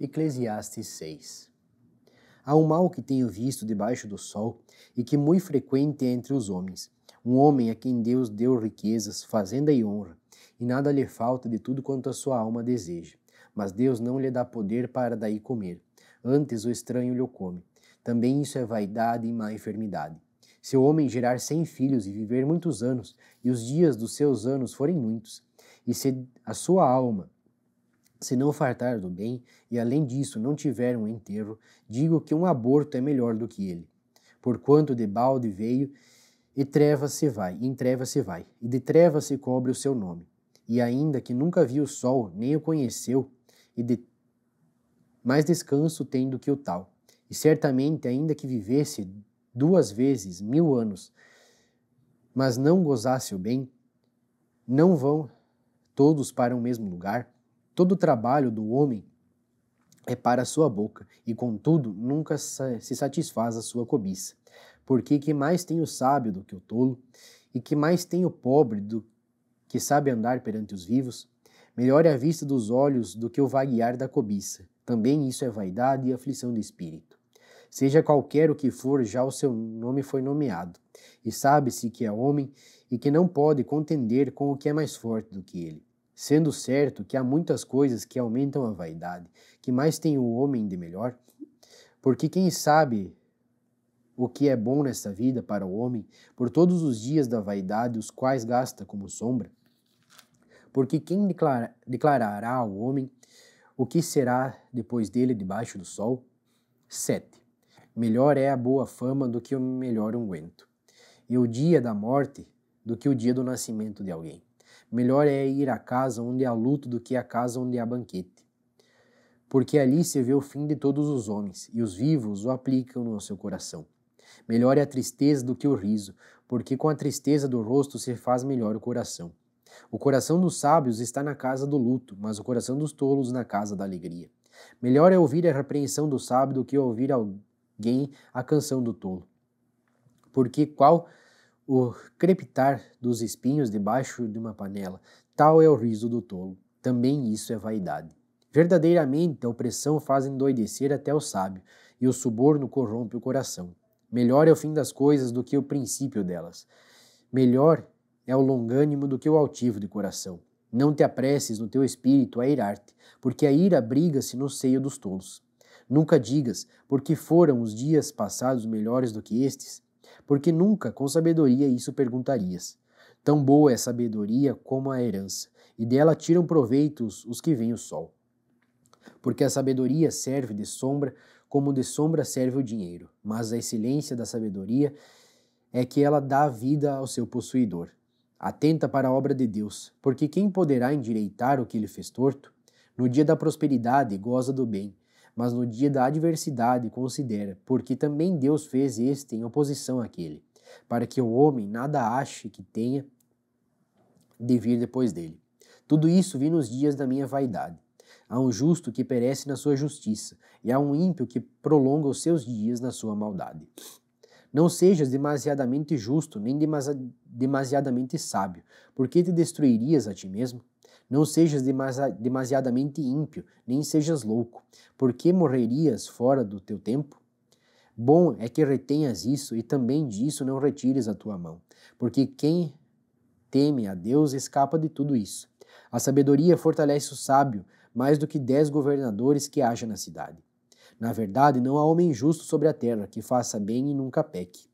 Eclesiastes 6. Há um mal que tenho visto debaixo do sol e que é muito frequente é entre os homens. Um homem a quem Deus deu riquezas, fazenda e honra, e nada lhe falta de tudo quanto a sua alma deseja. Mas Deus não lhe dá poder para daí comer. Antes o estranho lhe come. Também isso é vaidade e má enfermidade. Se o homem gerar cem filhos e viver muitos anos, e os dias dos seus anos forem muitos, e se a sua alma se não fartar do bem e além disso não tiver um enterro, digo que um aborto é melhor do que ele. Porquanto de balde veio e treva se vai, e em treva se vai, e de treva se cobre o seu nome. E ainda que nunca viu o sol, nem o conheceu, e de mais descanso tem do que o tal. E certamente, ainda que vivesse duas vezes mil anos, mas não gozasse o bem, não vão todos para o mesmo lugar? Todo o trabalho do homem é para a sua boca, e contudo nunca se satisfaz a sua cobiça. Porque que mais tem o sábio do que o tolo, e que mais tem o pobre do que sabe andar perante os vivos? Melhor é a vista dos olhos do que o vaguear da cobiça. Também isso é vaidade e aflição do espírito. Seja qualquer o que for, já o seu nome foi nomeado, e sabe-se que é homem e que não pode contender com o que é mais forte do que ele. Sendo certo que há muitas coisas que aumentam a vaidade, que mais tem o homem de melhor, porque quem sabe o que é bom nesta vida para o homem, por todos os dias da vaidade, os quais gasta como sombra? Porque quem declara, declarará ao homem o que será depois dele debaixo do sol? 7. Melhor é a boa fama do que o melhor unguento, e o dia da morte do que o dia do nascimento de alguém. Melhor é ir à casa onde há luto do que à casa onde há banquete. Porque ali se vê o fim de todos os homens, e os vivos o aplicam no seu coração. Melhor é a tristeza do que o riso, porque com a tristeza do rosto se faz melhor o coração. O coração dos sábios está na casa do luto, mas o coração dos tolos na casa da alegria. Melhor é ouvir a repreensão do sábio do que ouvir alguém a canção do tolo. Porque qual o crepitar dos espinhos debaixo de uma panela. Tal é o riso do tolo. Também isso é vaidade. Verdadeiramente, a opressão faz endoidecer até o sábio, e o suborno corrompe o coração. Melhor é o fim das coisas do que o princípio delas. Melhor é o longânimo do que o altivo de coração. Não te apresses no teu espírito a irar-te, porque a ira briga-se no seio dos tolos. Nunca digas, porque foram os dias passados melhores do que estes, porque nunca com sabedoria isso perguntarias. Tão boa é sabedoria como a herança, e dela tiram proveitos os que veem o sol. Porque a sabedoria serve de sombra, como de sombra serve o dinheiro, mas a excelência da sabedoria é que ela dá vida ao seu possuidor. Atenta para a obra de Deus, porque quem poderá endireitar o que ele fez torto? No dia da prosperidade goza do bem, mas no dia da adversidade considera, porque também Deus fez este em oposição àquele, para que o homem nada ache que tenha de vir depois dele. Tudo isso vi nos dias da minha vaidade. Há um justo que perece na sua justiça, e há um ímpio que prolonga os seus dias na sua maldade. Não sejas demasiadamente justo, nem demasiadamente sábio, porque te destruirias a ti mesmo? Não sejas demasiadamente ímpio, nem sejas louco, porque morrerias fora do teu tempo? Bom é que retenhas isso e também disso não retires a tua mão, porque quem teme a Deus escapa de tudo isso. A sabedoria fortalece o sábio mais do que dez governadores que haja na cidade. Na verdade, não há homem justo sobre a terra que faça bem e nunca peque.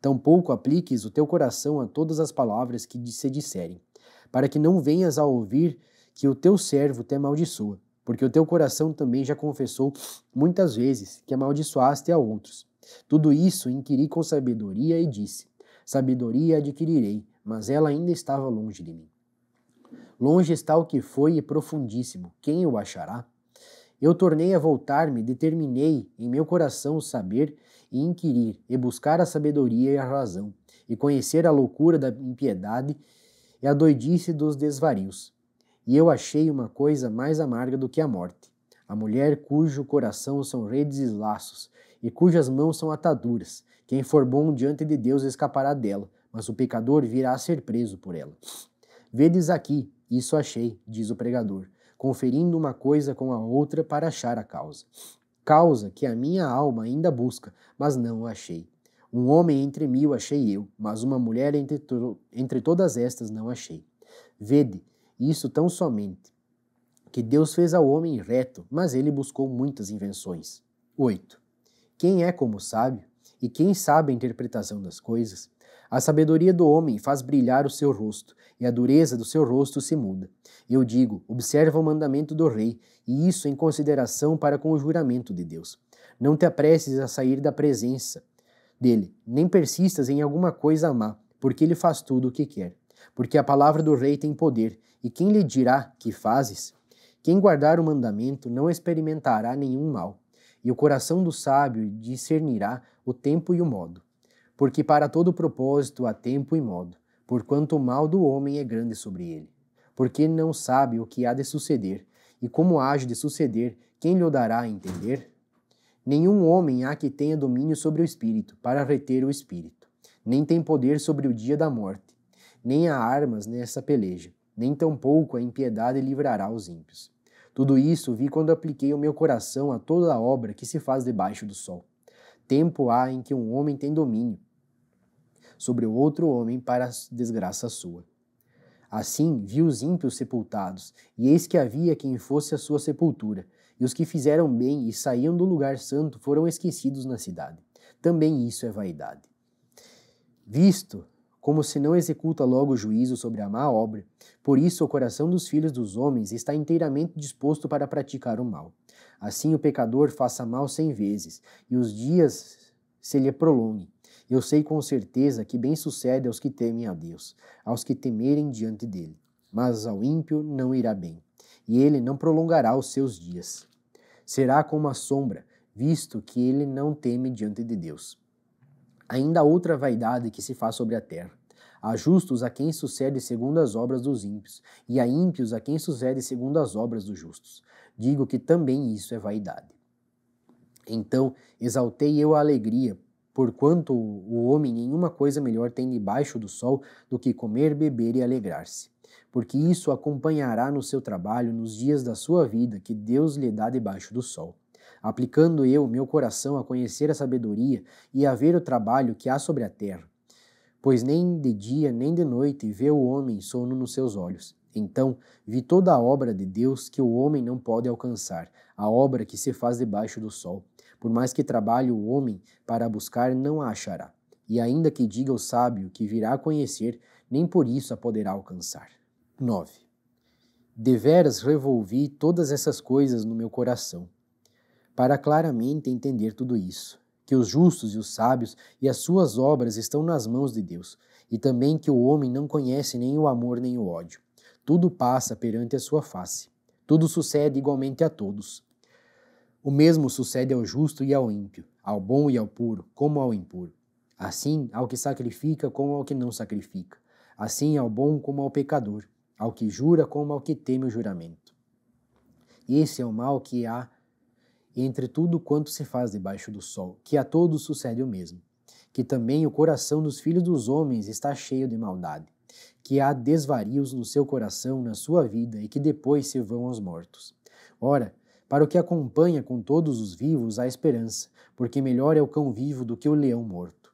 Tampouco apliques o teu coração a todas as palavras que se disserem, para que não venhas a ouvir que o teu servo te amaldiçoa, porque o teu coração também já confessou muitas vezes que amaldiçoaste a outros. Tudo isso inquiri com sabedoria e disse: Sabedoria adquirirei, mas ela ainda estava longe de mim. Longe está o que foi e profundíssimo, quem o achará? Eu tornei a voltar-me, determinei em meu coração saber e inquirir, e buscar a sabedoria e a razão, e conhecer a loucura da impiedade e a doidice dos desvarios. E eu achei uma coisa mais amarga do que a morte: a mulher cujo coração são redes e laços, e cujas mãos são ataduras. Quem for bom diante de Deus escapará dela, mas o pecador virá a ser preso por ela. Vedes aqui, isso achei, diz o pregador, conferindo uma coisa com a outra para achar a causa. Causa que a minha alma ainda busca, mas não a achei. Um homem entre mil achei eu, mas uma mulher entre, to entre todas estas não achei. Vede, isso tão somente, que Deus fez ao homem reto, mas ele buscou muitas invenções. 8. Quem é como sábio? E quem sabe a interpretação das coisas? A sabedoria do homem faz brilhar o seu rosto, e a dureza do seu rosto se muda. Eu digo: observa o mandamento do rei, e isso em consideração para com o juramento de Deus. Não te apresses a sair da presença dele, nem persistas em alguma coisa má, porque ele faz tudo o que quer. Porque a palavra do rei tem poder, e quem lhe dirá que fazes? Quem guardar o mandamento não experimentará nenhum mal, e o coração do sábio discernirá o tempo e o modo. Porque para todo propósito há tempo e modo, porquanto o mal do homem é grande sobre ele. Porque não sabe o que há de suceder, e como age de suceder, quem lhe dará a entender? Nenhum homem há que tenha domínio sobre o espírito, para reter o espírito, nem tem poder sobre o dia da morte, nem há armas nessa peleja, nem tampouco a impiedade livrará os ímpios. Tudo isso vi quando apliquei o meu coração a toda a obra que se faz debaixo do sol. Tempo há em que um homem tem domínio sobre o outro homem para desgraça sua. Assim vi os ímpios sepultados, e eis que havia quem fosse a sua sepultura, e os que fizeram bem e saíam do lugar santo foram esquecidos na cidade. Também isso é vaidade. Visto como se não executa logo o juízo sobre a má obra, por isso o coração dos filhos dos homens está inteiramente disposto para praticar o mal. Assim o pecador faça mal cem vezes, e os dias se lhe prolongue. Eu sei com certeza que bem sucede aos que temem a Deus, aos que temerem diante dele. Mas ao ímpio não irá bem, e ele não prolongará os seus dias será como a sombra, visto que ele não teme diante de Deus. Ainda outra vaidade que se faz sobre a terra. Há justos a quem sucede segundo as obras dos ímpios, e há ímpios a quem sucede segundo as obras dos justos. Digo que também isso é vaidade. Então exaltei eu a alegria, porquanto o homem nenhuma coisa melhor tem debaixo do sol do que comer, beber e alegrar-se porque isso acompanhará no seu trabalho nos dias da sua vida que Deus lhe dá debaixo do sol. Aplicando eu meu coração a conhecer a sabedoria e a ver o trabalho que há sobre a terra. Pois nem de dia nem de noite vê o homem sono nos seus olhos. Então vi toda a obra de Deus que o homem não pode alcançar, a obra que se faz debaixo do sol. Por mais que trabalhe o homem para buscar, não a achará. E ainda que diga o sábio que virá a conhecer, nem por isso a poderá alcançar. 9. Deveras revolvi todas essas coisas no meu coração, para claramente entender tudo isso, que os justos e os sábios e as suas obras estão nas mãos de Deus, e também que o homem não conhece nem o amor nem o ódio. Tudo passa perante a sua face. Tudo sucede igualmente a todos. O mesmo sucede ao justo e ao ímpio, ao bom e ao puro, como ao impuro. Assim, ao que sacrifica, como ao que não sacrifica. Assim, ao bom como ao pecador ao que jura como ao que teme o juramento. Esse é o mal que há entre tudo quanto se faz debaixo do sol, que a todos sucede o mesmo, que também o coração dos filhos dos homens está cheio de maldade, que há desvarios no seu coração, na sua vida, e que depois se vão aos mortos. Ora, para o que acompanha com todos os vivos há esperança, porque melhor é o cão vivo do que o leão morto.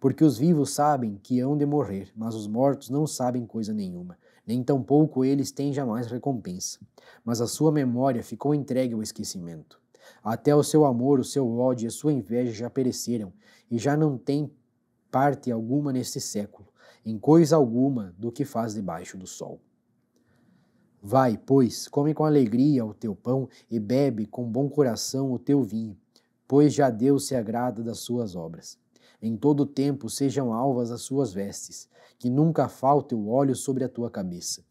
Porque os vivos sabem que hão de morrer, mas os mortos não sabem coisa nenhuma, nem tampouco eles têm jamais recompensa. Mas a sua memória ficou entregue ao esquecimento. Até o seu amor, o seu ódio e a sua inveja já pereceram, e já não tem parte alguma neste século, em coisa alguma do que faz debaixo do sol. Vai, pois, come com alegria o teu pão e bebe com bom coração o teu vinho, pois já Deus se agrada das suas obras. Em todo tempo sejam alvas as suas vestes, que nunca falte o óleo sobre a tua cabeça.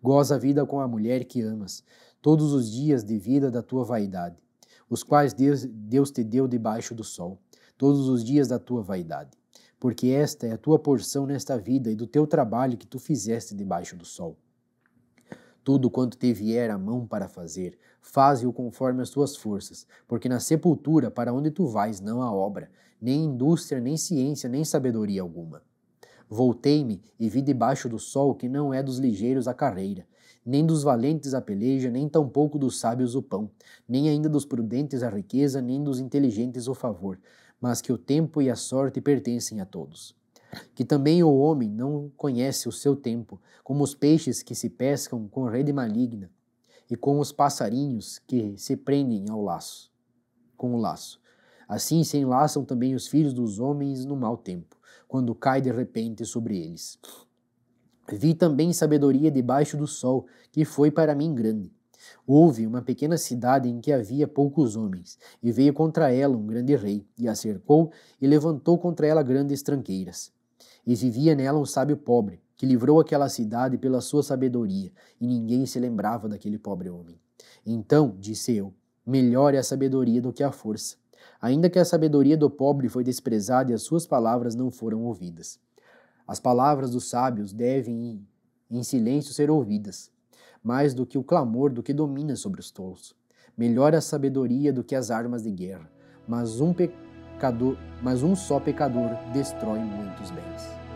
Goza a vida com a mulher que amas, todos os dias de vida da tua vaidade, os quais Deus, Deus te deu debaixo do sol, todos os dias da tua vaidade. Porque esta é a tua porção nesta vida e do teu trabalho que tu fizeste debaixo do sol. Tudo quanto te vier a mão para fazer, faze-o conforme as tuas forças, porque na sepultura para onde tu vais não há obra, nem indústria, nem ciência, nem sabedoria alguma. Voltei-me e vi debaixo do sol que não é dos ligeiros a carreira, nem dos valentes a peleja, nem tampouco dos sábios o pão, nem ainda dos prudentes a riqueza, nem dos inteligentes o favor, mas que o tempo e a sorte pertencem a todos. Que também o homem não conhece o seu tempo, como os peixes que se pescam com rede maligna, e como os passarinhos que se prendem ao laço, com o laço. Assim se enlaçam também os filhos dos homens no mau tempo, quando cai de repente sobre eles. Vi também sabedoria debaixo do sol, que foi para mim grande. Houve uma pequena cidade em que havia poucos homens, e veio contra ela um grande rei, e a cercou, e levantou contra ela grandes tranqueiras. E vivia nela um sábio pobre, que livrou aquela cidade pela sua sabedoria, e ninguém se lembrava daquele pobre homem. Então, disse eu, melhor é a sabedoria do que a força, ainda que a sabedoria do pobre foi desprezada e as suas palavras não foram ouvidas. As palavras dos sábios devem, em silêncio, ser ouvidas, mais do que o clamor do que domina sobre os tolos. Melhor a sabedoria do que as armas de guerra, mas um, pecador, mas um só pecador destrói muitos bens.